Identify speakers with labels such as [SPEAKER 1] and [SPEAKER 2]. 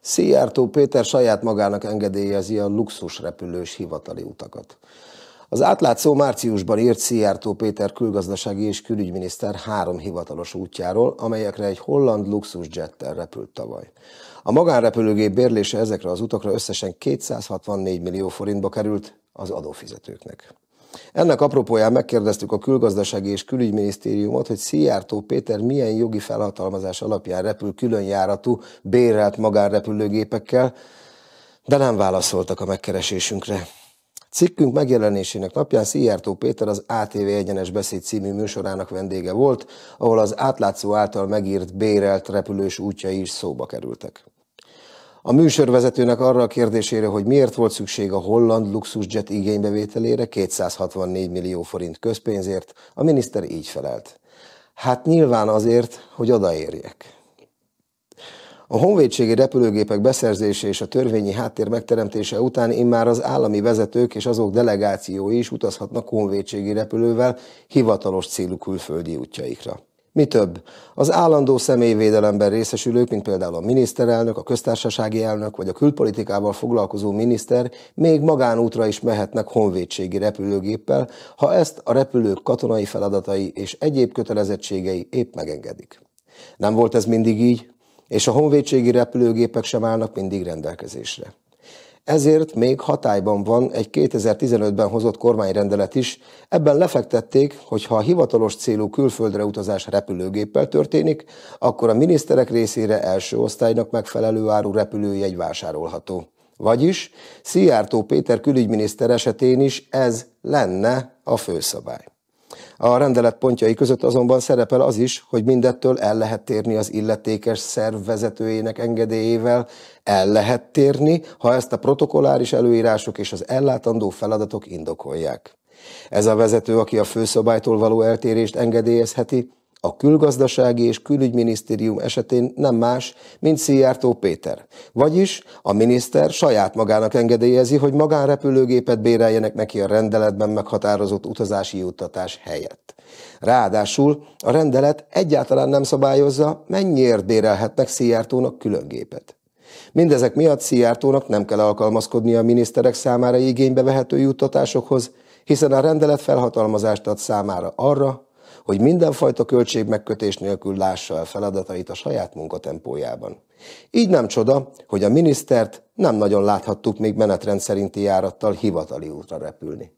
[SPEAKER 1] Szijjártó Péter saját magának engedélyezi a luxus repülős hivatali utakat. Az átlátszó márciusban írt Szijjártó Péter külgazdasági és külügyminiszter három hivatalos útjáról, amelyekre egy holland luxusjettel repült tavaly. A magánrepülőgép bérlése ezekre az utakra összesen 264 millió forintba került az adófizetőknek. Ennek apropóján megkérdeztük a külgazdasági és külügyminisztériumot, hogy Szijjártó Péter milyen jogi felhatalmazás alapján repül különjáratú, bérelt magánrepülőgépekkel, de nem válaszoltak a megkeresésünkre. Cikkünk megjelenésének napján Szijjártó Péter az ATV Egyenes Beszéd című műsorának vendége volt, ahol az átlátszó által megírt bérelt repülős útjai is szóba kerültek. A műsorvezetőnek arra a kérdésére, hogy miért volt szükség a holland luxusjet igénybevételére 264 millió forint közpénzért, a miniszter így felelt. Hát nyilván azért, hogy odaérjek. A honvédségi repülőgépek beszerzése és a törvényi háttér megteremtése után immár az állami vezetők és azok delegációi is utazhatnak honvédségi repülővel hivatalos célú külföldi útjaikra. Mi több, az állandó személyvédelemben részesülők, mint például a miniszterelnök, a köztársasági elnök vagy a külpolitikával foglalkozó miniszter még magánútra is mehetnek honvédségi repülőgéppel, ha ezt a repülők katonai feladatai és egyéb kötelezettségei épp megengedik. Nem volt ez mindig így, és a honvédségi repülőgépek sem állnak mindig rendelkezésre ezért még hatályban van egy 2015-ben hozott kormányrendelet is. Ebben lefektették, hogy ha a hivatalos célú külföldre utazás repülőgéppel történik, akkor a miniszterek részére első osztálynak megfelelő áru repülőjegy vásárolható. Vagyis Szijjártó Péter külügyminiszter esetén is ez lenne a főszabály. A rendelet pontjai között azonban szerepel az is, hogy mindettől el lehet térni az illetékes szerv vezetőjének engedélyével, el lehet térni, ha ezt a protokoláris előírások és az ellátandó feladatok indokolják. Ez a vezető, aki a főszabálytól való eltérést engedélyezheti, a külgazdasági és külügyminisztérium esetén nem más, mint Szijjártó Péter. Vagyis a miniszter saját magának engedélyezi, hogy magánrepülőgépet béreljenek neki a rendeletben meghatározott utazási juttatás helyett. Ráadásul a rendelet egyáltalán nem szabályozza, mennyiért bérelhetnek Szijjártónak külön gépet. Mindezek miatt Szijjártónak nem kell alkalmazkodni a miniszterek számára igénybe vehető juttatásokhoz, hiszen a rendelet felhatalmazást ad számára arra, hogy mindenfajta költségmegkötés nélkül lássa el feladatait a saját munkatempójában. Így nem csoda, hogy a minisztert nem nagyon láthattuk még menetrend szerinti járattal hivatali útra repülni.